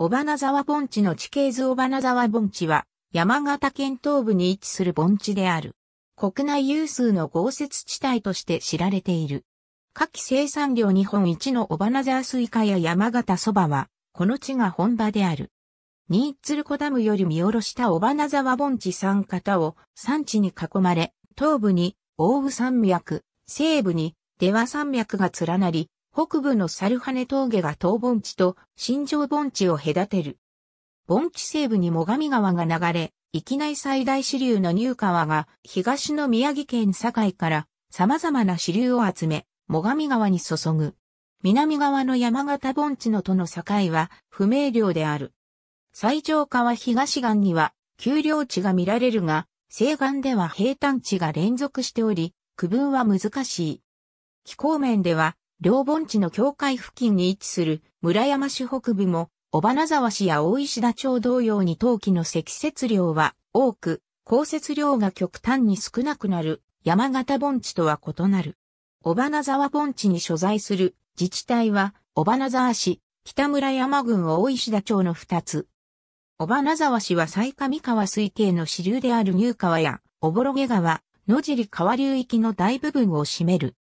尾花沢盆地の地形図尾花沢盆地は、山形県東部に位置する盆地である。国内有数の豪雪地帯として知られている。夏季生産量日本一の尾花沢スイカや山形そばは、この地が本場である。新鶴子ダムより見下ろした尾花沢盆地三方を山地に囲まれ、東部に大宇山脈、西部に出羽山脈が連なり、北部のサルハネ峠が東盆地と新城盆地を隔てる。盆地西部に最上川が流れ、域内最大支流の入川が東の宮城県境から様々な支流を集め、最上川に注ぐ。南側の山形盆地のとの境は不明瞭である。最上川東岸には丘陵地が見られるが、西岸では平坦地が連続しており、区分は難しい。気候面では両盆地の境界付近に位置する村山市北部も、尾花沢市や大石田町同様に冬季の積雪量は多く、降雪量が極端に少なくなる山形盆地とは異なる。尾花沢盆地に所在する自治体は、尾花沢市、北村山郡大石田町の2つ。尾花沢市は最上川水系の支流である入川や、おぼろげ川、野尻川流域の大部分を占める。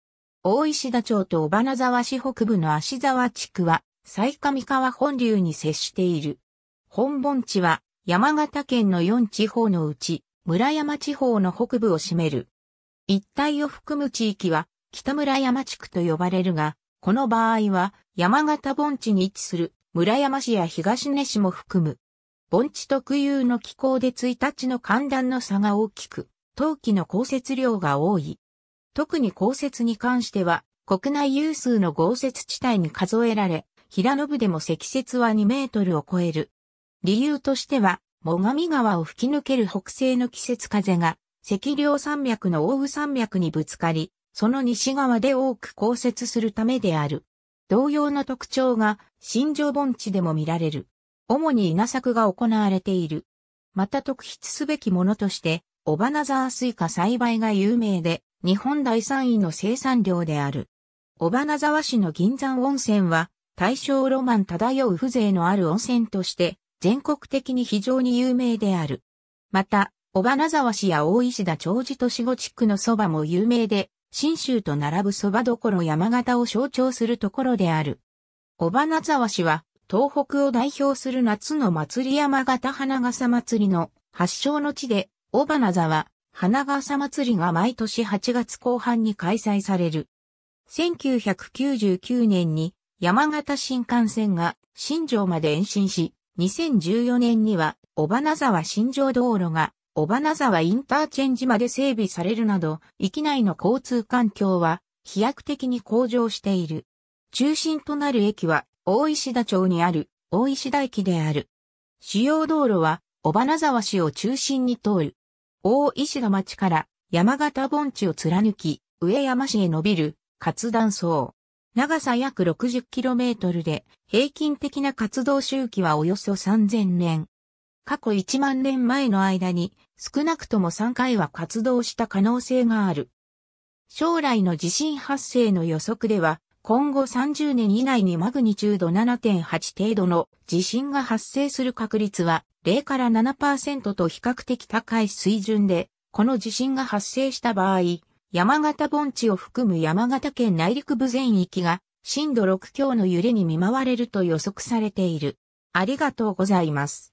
大石田町と尾花沢市北部の芦沢地区は、埼上川本流に接している。本盆地は、山形県の4地方のうち、村山地方の北部を占める。一帯を含む地域は、北村山地区と呼ばれるが、この場合は、山形盆地に位置する、村山市や東根市も含む。盆地特有の気候で1日の寒暖の差が大きく、冬季の降雪量が多い。特に降雪に関しては、国内有数の豪雪地帯に数えられ、平野部でも積雪は2メートルを超える。理由としては、最上川を吹き抜ける北西の季節風が、赤稜山脈の大雨山脈にぶつかり、その西側で多く降雪するためである。同様の特徴が新庄盆地でも見られる。主に稲作が行われている。また特筆すべきものとして、オバナザースイカ栽培が有名で、日本第3位の生産量である。尾花沢市の銀山温泉は、大正ロマン漂う風情のある温泉として、全国的に非常に有名である。また、尾花沢市や大石田長寿都市後地区の蕎麦も有名で、新州と並ぶ蕎麦どころ山形を象徴するところである。尾花沢市は、東北を代表する夏の祭り山形花笠祭りの発祥の地で、尾花沢、花笠祭りが毎年8月後半に開催される。1999年に山形新幹線が新城まで延伸し、2014年には小花沢新城道路が小花沢インターチェンジまで整備されるなど、域内の交通環境は飛躍的に向上している。中心となる駅は大石田町にある大石田駅である。主要道路は小花沢市を中心に通る。大石田町から山形盆地を貫き、上山市へ伸びる活断層。長さ約 60km で、平均的な活動周期はおよそ3000年。過去1万年前の間に、少なくとも3回は活動した可能性がある。将来の地震発生の予測では、今後30年以内にマグニチュード7.8程度の地震が発生する確率は0から7%と比較的高い水準で、この地震が発生した場合、山形盆地を含む山形県内陸部全域が震度6強の揺れに見舞われると予測されている。ありがとうございます。